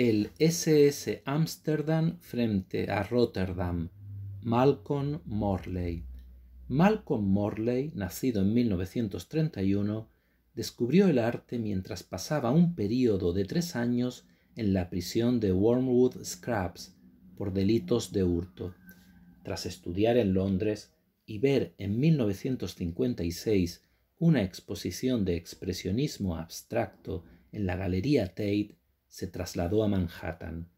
el SS Amsterdam frente a Rotterdam, Malcolm Morley. Malcolm Morley, nacido en 1931, descubrió el arte mientras pasaba un período de tres años en la prisión de Wormwood Scraps por delitos de hurto. Tras estudiar en Londres y ver en 1956 una exposición de expresionismo abstracto en la Galería Tate, se trasladó a Manhattan,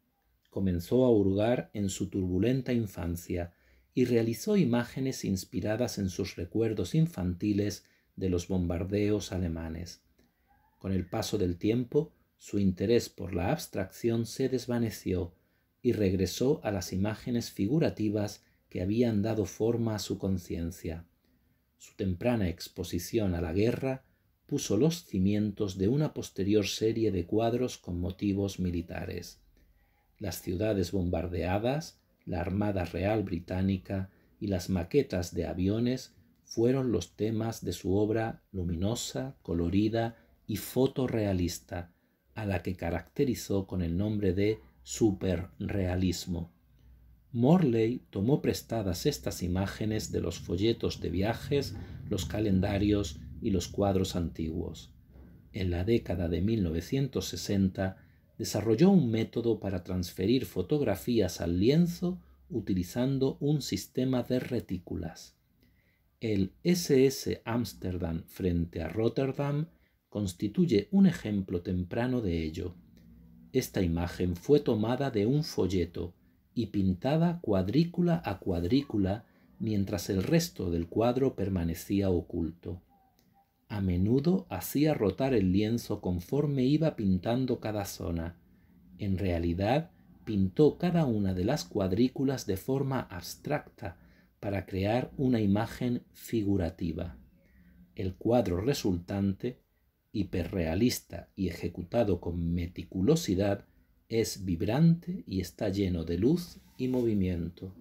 comenzó a hurgar en su turbulenta infancia y realizó imágenes inspiradas en sus recuerdos infantiles de los bombardeos alemanes. Con el paso del tiempo, su interés por la abstracción se desvaneció y regresó a las imágenes figurativas que habían dado forma a su conciencia. Su temprana exposición a la guerra puso los cimientos de una posterior serie de cuadros con motivos militares. Las ciudades bombardeadas, la Armada Real Británica y las maquetas de aviones fueron los temas de su obra luminosa, colorida y fotorrealista, a la que caracterizó con el nombre de superrealismo. Morley tomó prestadas estas imágenes de los folletos de viajes los calendarios y los cuadros antiguos. En la década de 1960 desarrolló un método para transferir fotografías al lienzo utilizando un sistema de retículas. El SS Amsterdam frente a Rotterdam constituye un ejemplo temprano de ello. Esta imagen fue tomada de un folleto y pintada cuadrícula a cuadrícula mientras el resto del cuadro permanecía oculto. A menudo hacía rotar el lienzo conforme iba pintando cada zona. En realidad, pintó cada una de las cuadrículas de forma abstracta para crear una imagen figurativa. El cuadro resultante, hiperrealista y ejecutado con meticulosidad, es vibrante y está lleno de luz y movimiento.